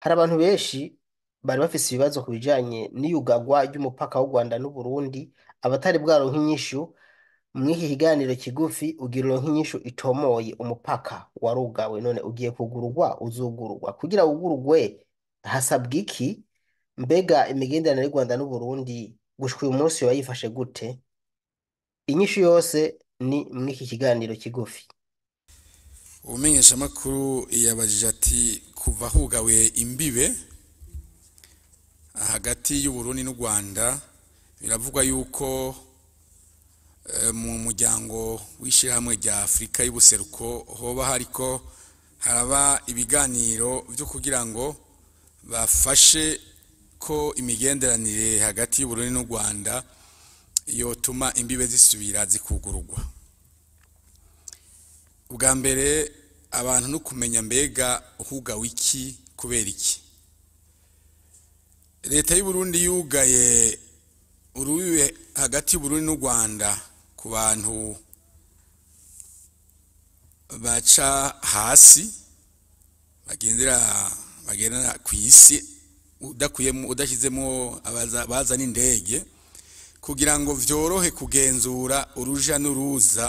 Hari abantu benshi bari bafise ibibazo ku bijanye n'iyugarwa ry'umupaka w'u Rwanda n’u Burundi abatari bwaronka inyishu, mw'iki higaniro kigufi ugira uronke inyishu itomoye umupaka warugawe none ugiye kugurugwa uzugurugwa. Kugira ugurugwe hasabwa iki? Mbega imigenderanire y'u Rwanda Burundi gushwa uyu munsi yoba yifashe gute? Inyishu yose ni mw'iki kiganiro kigufi. ubumenyeshamakuru yabajije ati kuva hugawe imbibe hagati y'uburundi n'u rwanda biravugwa yuko eh, mu muryango w'ishyirahamwe rya afurika y'ubuseruko hoba hariko haraba ibiganiro byo kugira ngo bafashe ko imigenderanire hagati y'uburundi n'u rwanda yotuma imbibe zisubira zikugurugwa ubwa mbere abantu no kumenya mbega uhuga wiki kubera iki leta Burundi yugaye urubibe hagati Burundi n'u rwanda ku bantu baca hasi bagendera bagendera ku isi udakuyemo udashyizemo bazana indege kugira ngo byorohe kugenzura uruja n'uruza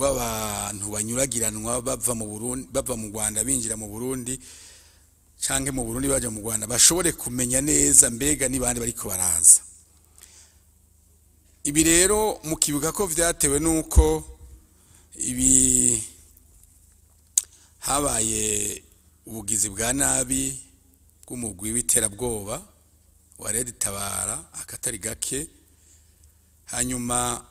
rw'abantu banyuragiranwa bava mu burundi bava mu rwanda binjira mu burundi cyangwa mu burundi bajya mu rwanda bashobore kumenya neza mbega n'ibandi bari kubaraza ibi rero mukibuka ko byatewe n'uko ibi habaye ubugizi bwa nabi bw'umugwi w'iterabwoba wa red tabara akatari gake hanyuma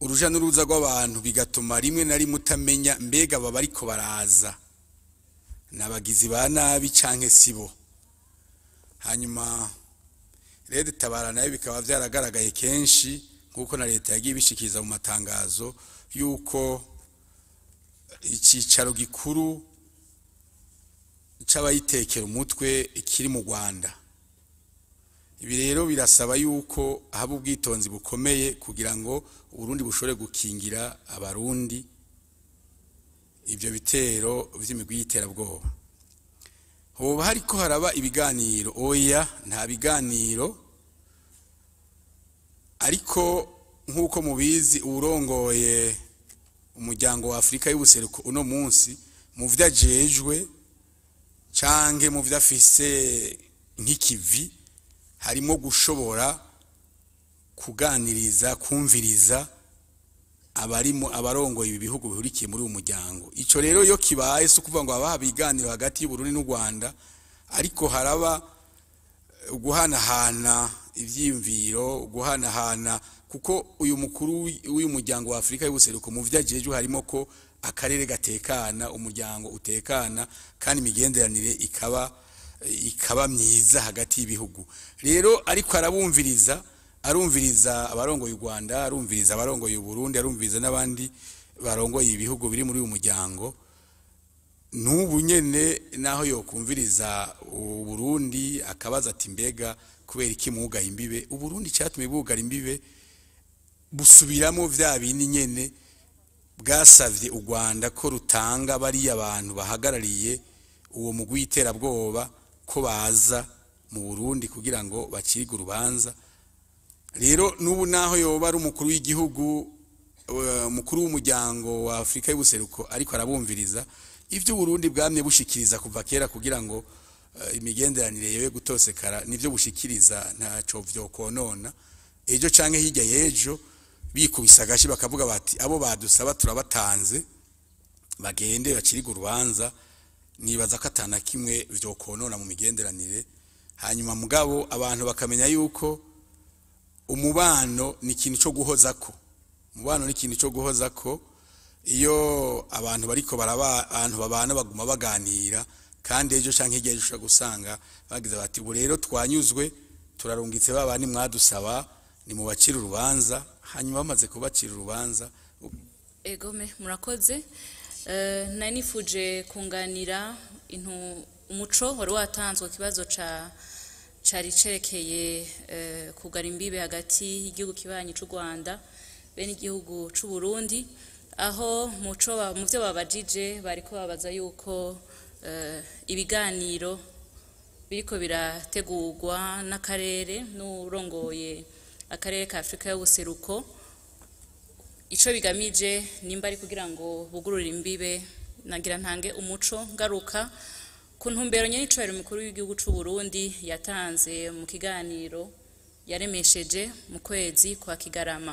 urujya n'uruza rw'abantu bigatuma rimwe na rimwe utamenya mbega baba ariko baraza ni abagizi ba nabi cyangwa se bo hanyuma rero itabara nayo bikaba byaragaragaye kenshi nk'uko na leta yagiye ibishikiriza mu matangazo y'uko icyicaro gikuru cy'abayitekera umutwe kiri mu rwanda ibi rero birasaba yuko haba ubwitonzi bukomeye kugira ngo urundi bushobore gukingira abarundi ibyo bitero by'imigwi y'iterabwoba hoba hariko haraba ibiganiro oya nta biganiro ariko nk'uko mubizi urongoye umuryango wa afurika y'ubuseruko uno munsi mu byo ajejwe canke mu byo afise nk'ikivi harimo gushobora kuganiriza kumviriza abarimo abarongoye ibi bihugu bihurikiye muri uyu muryango icyo rero iyo kibaye si ukuvuga ngo haba haba ibiganiro hagati y'uburundi n'u rwanda ariko haraba guhanahana ibyiyumviro guhanahana kuko uyu mukuru w'uyu muryango wa afurika y'ubuseruko mu byo harimo ko akarere gatekana umuryango utekana kandi imigenderanire ikaba ikaba myiza hagati y'ibihugu rero ariko arabumviriza arumviriza abarongoye u rwanda arumviriza abarongoye u burundi arumviriza n'abandi barongoye ibihugu biri muri uyu muryango n'ubu nyine naho yokumviriza uburundi akabaza ati mbega kubera iki mwugaye imbibe uburundi icyatumye bwugara imbibe busubiramo bya bindi nyine bwasabye u rwanda ko rutanga bariya bantu bahagarariye uwo mugwi w'iterabwoba ko baza mu burundi kugira ngo bacirwe urubanza rero n'ubu naho yoba ari umukuru w'igihugu eh, umukuru w'umuryango wa afurika y'ubuseruko ariko arabumviriza ibyo Burundi bwamye bushikiriza kuva kera kugira ngo eh, imigenderanire yewe gutosekara nibyo bushikiriza ntacyo byokonona ejo cyangwa hirya y'ejo bikubise agashi bakavuga bati abo badusaba turabatanze bagende bacirwe urubanza nibaza ko atana kimwe byo konona mu migenderanire hanyuma mugabo abantu bakamenya yuko umubano ni ikintu cyo guhoza ko umubano ni ikintu cyo guhoza ko iyo abantu bariko abantu babana baguma baganira kandi ejo cyangwa hirya ushobora gusanga bagize bati ubu rero twanyuzwe turarungitse baba mwadusaba ni mu bacira urubanza hanyuma bamaze kubacira urubanza egome murakoze Eh, nanifuje kunganira umuco wari watanzwe ikibazo kibazo cya cyari cerekeye eh, kugara imbibe hagati y'igihugu kibanye cy'u rwanda be n'igihugu cy'u burundi aho mu byo babajije bari kubabaza yuko eh, ibiganiro biriko birategurwa n'akarere n'urongoye akarere ka afurika y'ubuseruko icyo bigamije nimba ari kugira ngo bugurure imbibe nagira ntange umuco ngaruka ku ntumbero nyine icyubahiro mukuru w'igihugu cy'u Burundi yatanze mu kiganiro yaremesheje mu kwezi kwa kigarama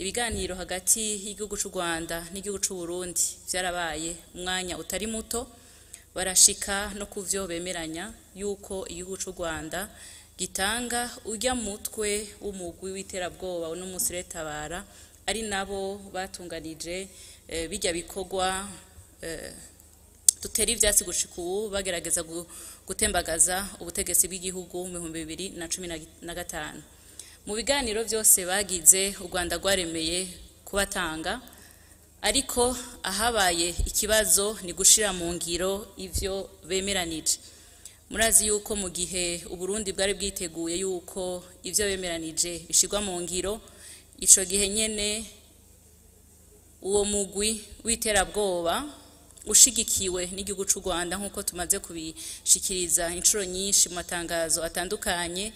ibiganiro hagati y'igihugu cy'u rwanda n'igihugu cy'u Burundi byarabaye umwanya utari muto barashika no ku byo bemeranya yuko igihugu cy'u rwanda gitanga ujya mutwe w'umugwi w'iterabwoba n'umusiretabara ari nabo batunganije eh, bijya bikorwa dutera eh, ibyatsi gushika ubu bagerageza gutembagaza ubutegetsi bw'igihugu mu bihumbi bibiri na cumi na gatanu mu biganiro byose bagize u rwanda rwaremeye kubatanga ariko ahabaye ikibazo ni gushyira mu ngiro ibyo bemeranije murazi yuko mu gihe uburundi bwari bwiteguye yuko ibyo bemeranije bishyirwa mu ngiro icyo gihe nyine uwo mugwi w'iterabwoba ushigikiwe n'igihugu cy'u rwanda nk'uko tumaze kubishikiriza inshuro nyinshi mu matangazo atandukanye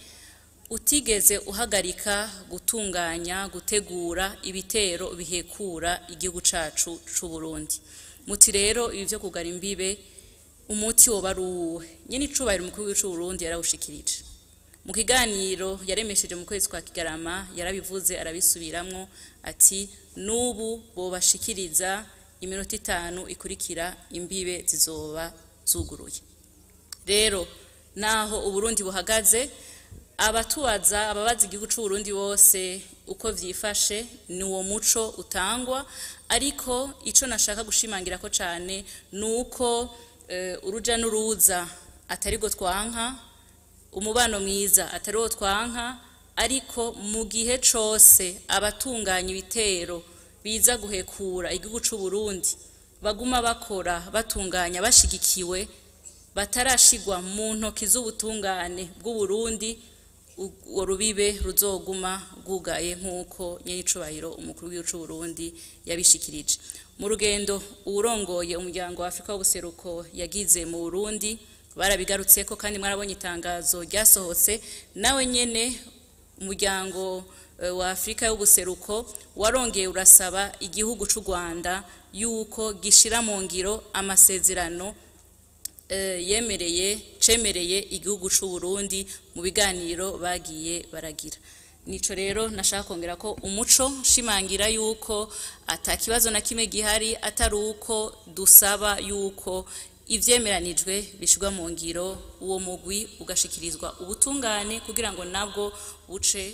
utigeze uhagarika gutunganya gutegura ibitero bihekura igihugu cyacu cy'u burundi muti rero ibi byo kugara imbibe umuti wo ari uwuwe nyine icyubahiro umukuru w'igihugu cy'u burundi yarawushikirije mu kiganiro yaremesheje mu kwezi kwa kigarama yarabivuze arabisubiramo ati n'ubu bobashikiriza iminota itanu ikurikira imbibe zizoba zuguruye rero naho uburundi buhagaze abatubaza ababaza igihugu cy'uburundi bose uko byifashe ni uwo muco utangwa ariko icyo nashaka gushimangira ko cyane ni uko eh, urujya n'uruza atari rwo umubano mwiza atari uwo twanka ariko mu gihe cyose abatunganya ibitero biza guhekura igihugu cy'u Burundi baguma bakora batunganya bashigikiwe batarashigwa mu ntoki z'ubutungane bw’u bw'uburundi urubibe ruzoguma rwugaye nk'uko nyir'icubahiro umukuru w'igihugu cy'u Burundi yabishikirije mu rugendo urongoye umuryango wa afurika w'ubuseruko yagize mu burundi barabigarutse ko kandi mwarabonye itangazo ryasohotse nawe nyine umuryango eh, wa afurika y'ubuseruko warongeye urasaba igihugu cy'u rwanda y'uko gishyira mu ngiro amasezerano eh, yemereye cemereye igihugu cy'u Burundi mu biganiro bagiye baragira nico rero nashaka kongera ko umuco shimangira yuko ata kibazo na kimwe gihari atari uko dusaba yuko ibyemeranijwe bishyirwa mu ngiro uwo mugwi ugashikirizwa ubutungane kugira ngo nabwo buce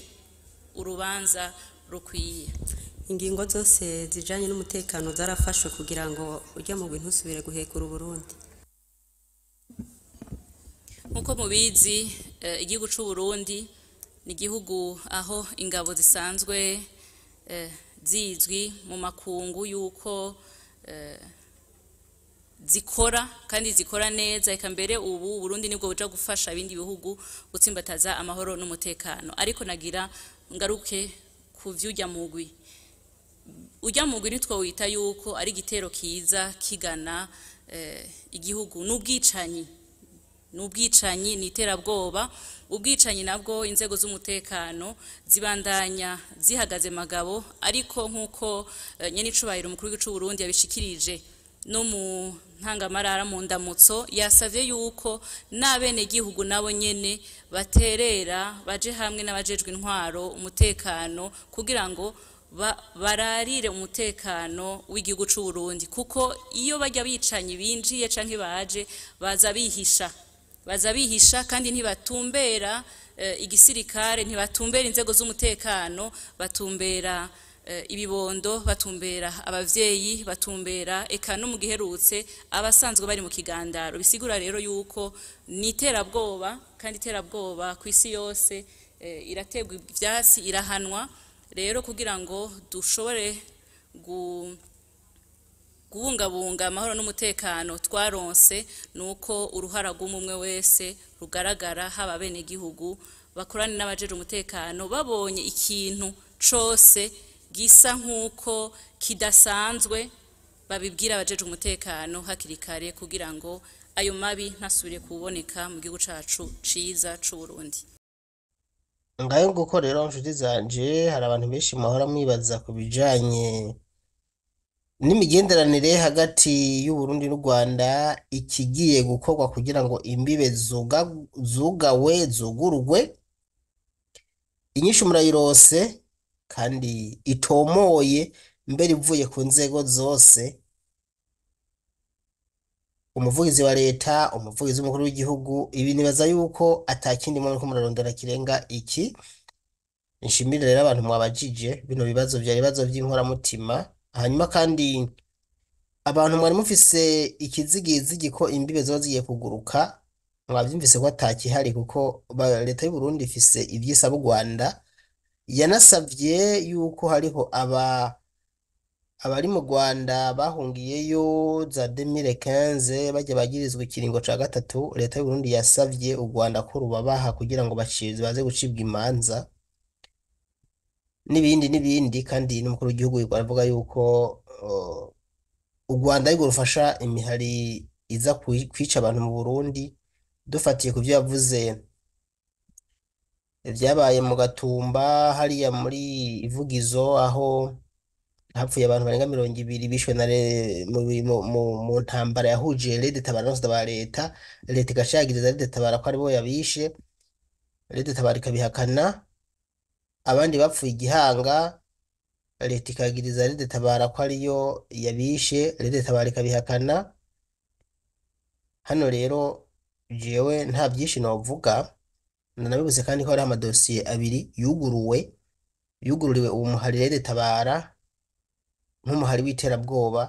urubanza rukwiye ingingo zose zijyanye n'umutekano zarafashwe kugira ngo ujya mu bintu usubire guhekura uburundi nk'uko mubizi eh, igihugu cy'u Burundi ni igihugu aho ingabo zisanzwe eh, zizwi mu makungu y'uko eh, zikora kandi zikora neza reka mbere ubu burundi nibwo buja gufasha ibindi bihugu gutsimbataza amahoro n'umutekano ariko nagira ngaruke ku vy'urya mugwi urya mugwi nitwo wita yuko ari igitero kiza kigana eh, igihugu n'ubwicanyi n'ubwicanyi ni iterabwoba ubwicanyi nabwo inzego z'umutekano zibandanya zihagaze magabo ariko nk'uko eh, nyenicubahiro umukuru w'igihugu cy'u burundi yabishikirije no mu ntangamarara mu ndamutso yasabye yuko n'abenegihugu nabo nyine baterera baje hamwe n'abajejwe intwaro umutekano kugira ngo bararire umutekano w'igihugu cy'u Burundi kuko iyo bajya bicanyi binjiye cyangwa baje baza bihisha baza bihisha kandi ntibatumbera eh, igisirikare ntibatumbera inzego z'umutekano batumbera Eh, ibibondo batumbera ababyeyi batumbera eka no mu giherutse abasanzwe bari mu kigandaro bisigura rero yuko ni iterabwoba kandi iterabwoba ku isi yose eh, irategwa ibyasi irahanwa rero kugira ngo dushobore kubungabunga amahoro n'umutekano twaronse ni uko uruhara rw'umwe wese rugaragara haba abenegihugu bakorana n'abajejwe umutekano babonye ikintu cyose gisa nk'uko kidasanzwe babibwira abajeje umutekano hakiri kare kugira ngo ayo mabi ntasubire kuboneka mu gihugu cyacu cyiza cy'uburundi ngayo nguko rero inshuti zanje hari abantu benshi mahora mwibaza ku bijyanye n'imigenderanire hagati y'uburundi n'u rwanda ikigiye gukorwa kugira ngo imbibe zugawe zugurwe inyinshi murayirose kandi itomoye mbere ivuye ku nzego zose umuvugizi wa leta umuvugizi w'umukuru w'igihugu ibi nibaza yuko atakindi muntu murarondora kirenga iki nshimire rero abantu mwabajije bino bibazo byari ibibazo by'inkoramutima hanyuma kandi abantu mwari mufise ikizigizigi ko imbibe ziba zigiye kuguruka mwabyumvise ko atakihari kuko leta y'u Burundi ifise ivyisaba u Rwanda yanasabye yuko hariho aba abari mu rwanda bahungiyeyo za demire kenze bajya bagirizwa ikiringo cya gatatu leta y'u Burundi yasabye u rwanda ko rubabaha kugira ngo baze gucibwa imanza n'ibindi n'ibindi kandi n'umukuru w'igihugu aravuga yuko u rwanda ariko rufasha imihari iza kwica abantu mu burundi dufatiye ku byo yavuze ibyabaye mu gatumba hariya muri ivugizo aho hapfuye abantu barenga mirongo ibiri bishwe mu ntambara yahuje rede tabara na ba leta leta igashagiriza rede tabara ko aribo yabishe rede tabara ikabihakana abandi bapfuye igihanga leta ikagiriza rede tabara ko ariyo yabishe rede tabara ikabihakana hano rero jewe nta byinshi navuga nanabivuze kandi ko hari amadosiye abiri yuguruwe yugururiwe uwo muhari rero tabara nk'umuhari w'iterabwoba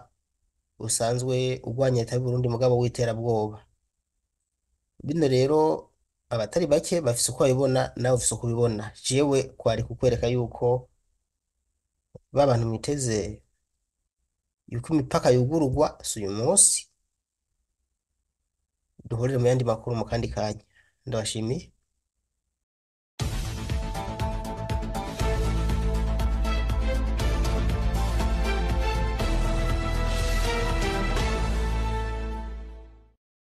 usanzwe urwanya leta y'u Burundi mugabo w'iterabwoba bino rero abatari bake bafise uko babibona nawe ufise uko ubibona jewe kwari kukwereka yuko ba bantu mwiteze yuko imipaka yugururwa si uyu munsi duhurire mu yandi makuru mu kandi kanya ndabashimiye